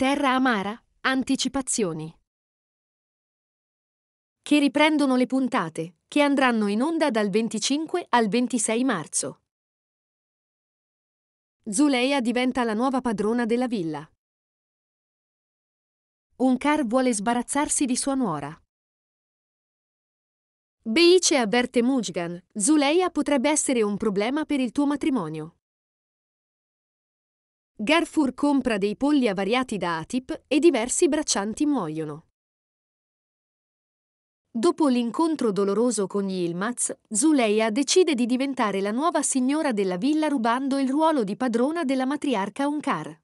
Terra amara, anticipazioni. Che riprendono le puntate, che andranno in onda dal 25 al 26 marzo. Zuleia diventa la nuova padrona della villa. Uncar vuole sbarazzarsi di sua nuora. Beice avverte Mujgan, Zuleia potrebbe essere un problema per il tuo matrimonio. Garfur compra dei polli avariati da Atip e diversi braccianti muoiono. Dopo l'incontro doloroso con gli Ilmaz, Zuleia decide di diventare la nuova signora della villa rubando il ruolo di padrona della matriarca Onkar.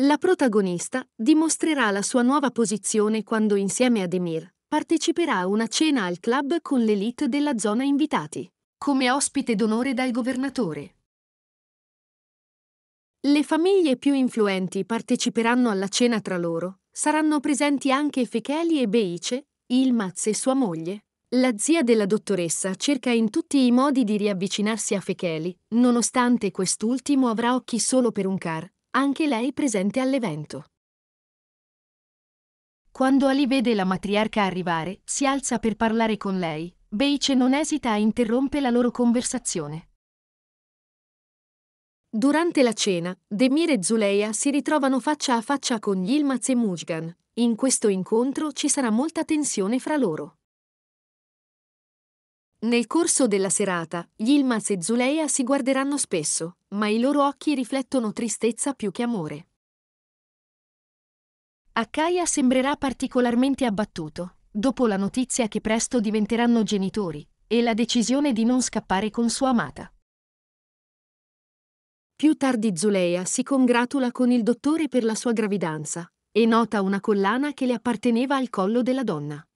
La protagonista dimostrerà la sua nuova posizione quando insieme a Demir parteciperà a una cena al club con l'elite della zona invitati, come ospite d'onore dal governatore. Le famiglie più influenti parteciperanno alla cena tra loro. Saranno presenti anche Fecheli e Beice, Ilmaz e sua moglie. La zia della dottoressa cerca in tutti i modi di riavvicinarsi a Fecheli, nonostante quest'ultimo avrà occhi solo per un car, anche lei presente all'evento. Quando Ali vede la matriarca arrivare, si alza per parlare con lei. Beice non esita a interrompere la loro conversazione. Durante la cena, Demir e Zuleia si ritrovano faccia a faccia con Yilmaz e Mujgan. In questo incontro ci sarà molta tensione fra loro. Nel corso della serata, Yilmaz e Zuleia si guarderanno spesso, ma i loro occhi riflettono tristezza più che amore. Akaya sembrerà particolarmente abbattuto, dopo la notizia che presto diventeranno genitori, e la decisione di non scappare con sua amata. Più tardi Zuleia si congratula con il dottore per la sua gravidanza e nota una collana che le apparteneva al collo della donna.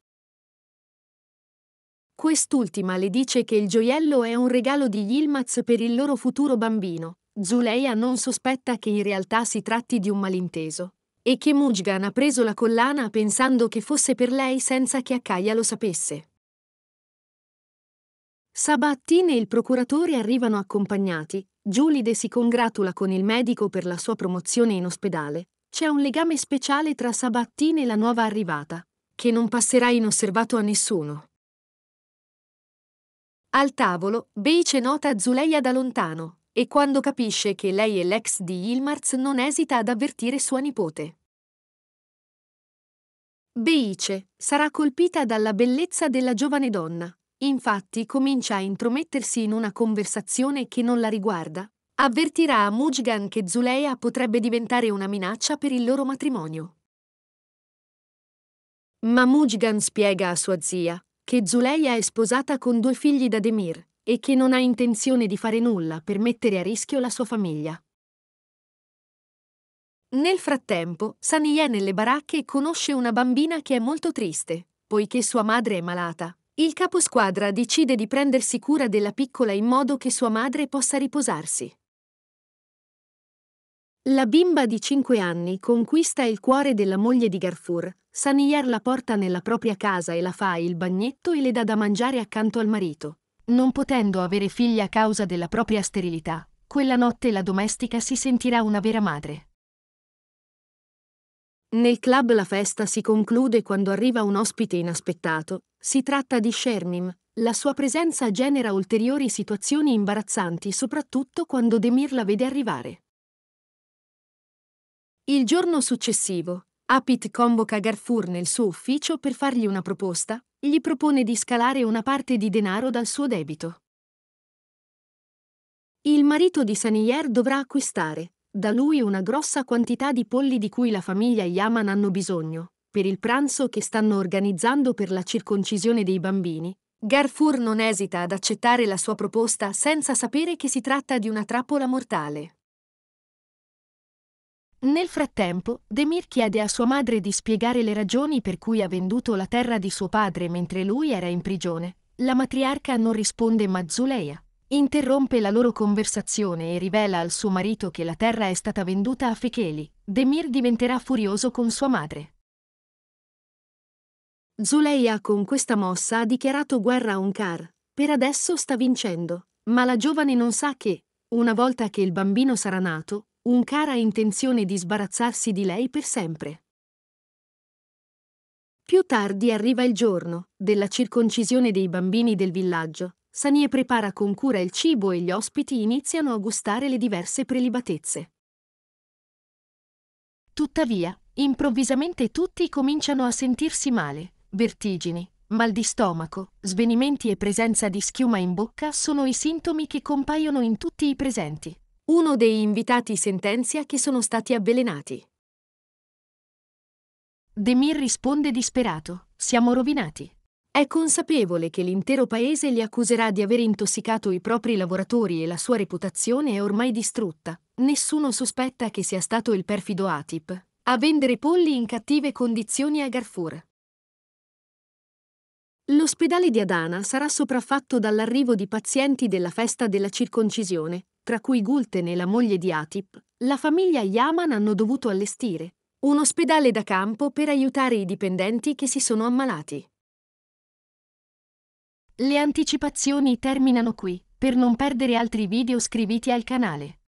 Quest'ultima le dice che il gioiello è un regalo di Yilmaz per il loro futuro bambino. Zuleia non sospetta che in realtà si tratti di un malinteso e che Mujgan ha preso la collana pensando che fosse per lei senza che Akaya lo sapesse. Sabattin e il procuratore arrivano accompagnati. Giulide si congratula con il medico per la sua promozione in ospedale. C'è un legame speciale tra Sabattin e la nuova arrivata, che non passerà inosservato a nessuno. Al tavolo, Beice nota Zuleia da lontano e quando capisce che lei è l'ex di Ilmarz non esita ad avvertire sua nipote. Beice sarà colpita dalla bellezza della giovane donna, Infatti comincia a intromettersi in una conversazione che non la riguarda. Avvertirà a Mujgan che Zuleia potrebbe diventare una minaccia per il loro matrimonio. Ma Mujgan spiega a sua zia che Zuleia è sposata con due figli da Demir e che non ha intenzione di fare nulla per mettere a rischio la sua famiglia. Nel frattempo, Saniye nelle baracche conosce una bambina che è molto triste, poiché sua madre è malata il caposquadra decide di prendersi cura della piccola in modo che sua madre possa riposarsi. La bimba di 5 anni conquista il cuore della moglie di Garfur. Saniyar la porta nella propria casa e la fa il bagnetto e le dà da mangiare accanto al marito. Non potendo avere figli a causa della propria sterilità, quella notte la domestica si sentirà una vera madre. Nel club la festa si conclude quando arriva un ospite inaspettato si tratta di Shermim. La sua presenza genera ulteriori situazioni imbarazzanti, soprattutto quando Demir la vede arrivare. Il giorno successivo, Apit convoca Garfur nel suo ufficio per fargli una proposta, gli propone di scalare una parte di denaro dal suo debito. Il marito di Sanier dovrà acquistare, da lui una grossa quantità di polli di cui la famiglia Yaman hanno bisogno, per il pranzo che stanno organizzando per la circoncisione dei bambini, Garfur non esita ad accettare la sua proposta senza sapere che si tratta di una trappola mortale. Nel frattempo, Demir chiede a sua madre di spiegare le ragioni per cui ha venduto la terra di suo padre mentre lui era in prigione. La matriarca non risponde ma Zuleia interrompe la loro conversazione e rivela al suo marito che la terra è stata venduta a Fecheli. Demir diventerà furioso con sua madre. Zuleia con questa mossa ha dichiarato guerra a Onkar. Per adesso sta vincendo, ma la giovane non sa che, una volta che il bambino sarà nato, Onkar ha intenzione di sbarazzarsi di lei per sempre. Più tardi arriva il giorno della circoncisione dei bambini del villaggio. Sanie prepara con cura il cibo e gli ospiti iniziano a gustare le diverse prelibatezze. Tuttavia, improvvisamente tutti cominciano a sentirsi male vertigini, mal di stomaco, svenimenti e presenza di schiuma in bocca sono i sintomi che compaiono in tutti i presenti. Uno dei invitati sentenzia che sono stati avvelenati. Demir risponde disperato, siamo rovinati. È consapevole che l'intero paese li accuserà di aver intossicato i propri lavoratori e la sua reputazione è ormai distrutta. Nessuno sospetta che sia stato il perfido Atip a vendere polli in cattive condizioni a Garfur. L'ospedale di Adana sarà sopraffatto dall'arrivo di pazienti della festa della circoncisione, tra cui Gulten e la moglie di Atip. La famiglia Yaman hanno dovuto allestire un ospedale da campo per aiutare i dipendenti che si sono ammalati. Le anticipazioni terminano qui. Per non perdere altri video iscriviti al canale.